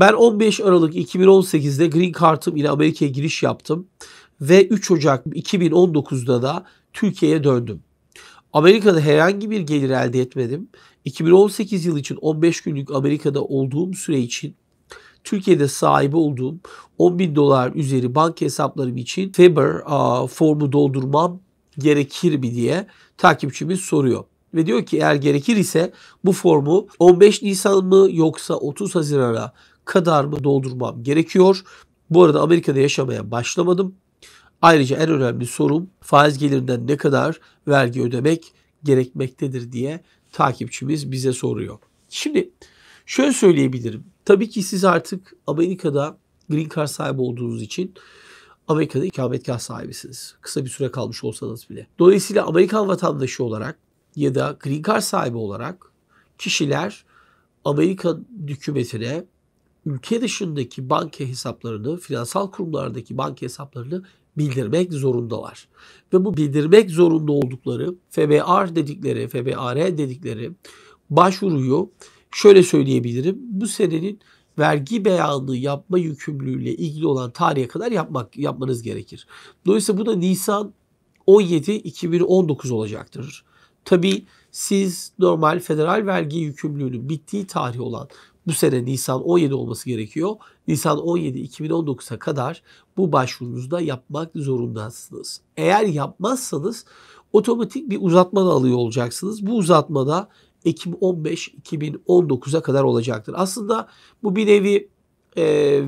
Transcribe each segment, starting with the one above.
Ben 15 Aralık 2018'de Green Card'ım ile Amerika'ya giriş yaptım ve 3 Ocak 2019'da da Türkiye'ye döndüm. Amerika'da herhangi bir gelir elde etmedim. 2018 yılı için 15 günlük Amerika'da olduğum süre için Türkiye'de sahibi olduğum 10 bin dolar üzeri banka hesaplarım için Faber formu doldurmam gerekir mi diye takipçimiz soruyor. Ve diyor ki eğer gerekir ise bu formu 15 Nisan mı yoksa 30 Haziran'a kadar mı doldurmam gerekiyor? Bu arada Amerika'da yaşamaya başlamadım. Ayrıca en önemli sorum faiz gelirinden ne kadar vergi ödemek gerekmektedir diye takipçimiz bize soruyor. Şimdi şöyle söyleyebilirim. Tabii ki siz artık Amerika'da green card sahibi olduğunuz için Amerika'da ikametgah sahibisiniz. Kısa bir süre kalmış olsanız bile. Dolayısıyla Amerikan vatandaşı olarak ya da green card sahibi olarak kişiler Amerika hükümetine ülke dışındaki banka hesaplarını, finansal kurumlardaki banka hesaplarını bildirmek zorundalar. Ve bu bildirmek zorunda oldukları FBR dedikleri, FBR dedikleri başvuruyu şöyle söyleyebilirim. Bu senenin vergi beyanı yapma yükümlülüğüyle ilgili olan tarihe kadar yapmak yapmanız gerekir. Dolayısıyla bu da Nisan 17 2019 olacaktır. Tabii siz normal federal vergi yükümlülüğünün bittiği tarih olan bu sene Nisan 17 olması gerekiyor. Nisan 17 2019'a kadar bu başvurunuzu da yapmak zorundasınız. Eğer yapmazsanız otomatik bir uzatma da alıyor olacaksınız. Bu uzatmada Ekim 15 2019'a kadar olacaktır. Aslında bu bir nevi e,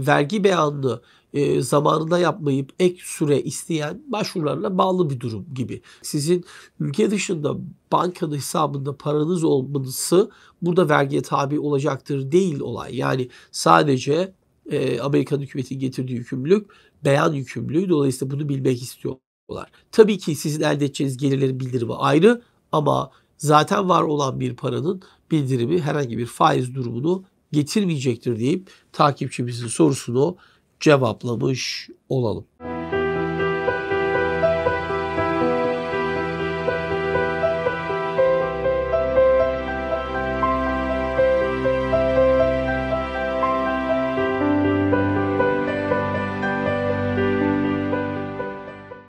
vergi beyanını e, zamanında yapmayıp ek süre isteyen başvurularla bağlı bir durum gibi. Sizin ülke dışında bankanın hesabında paranız olması burada vergiye tabi olacaktır değil olay. Yani sadece e, Amerikan hükümeti getirdiği yükümlülük beyan yükümlülüğü. Dolayısıyla bunu bilmek istiyorlar. Tabii ki sizin elde edeceğiniz gelirlerin bildirimi ayrı ama zaten var olan bir paranın bildirimi herhangi bir faiz durumunu getirmeyecektir deyip takipçimizin sorusunu cevaplamış olalım.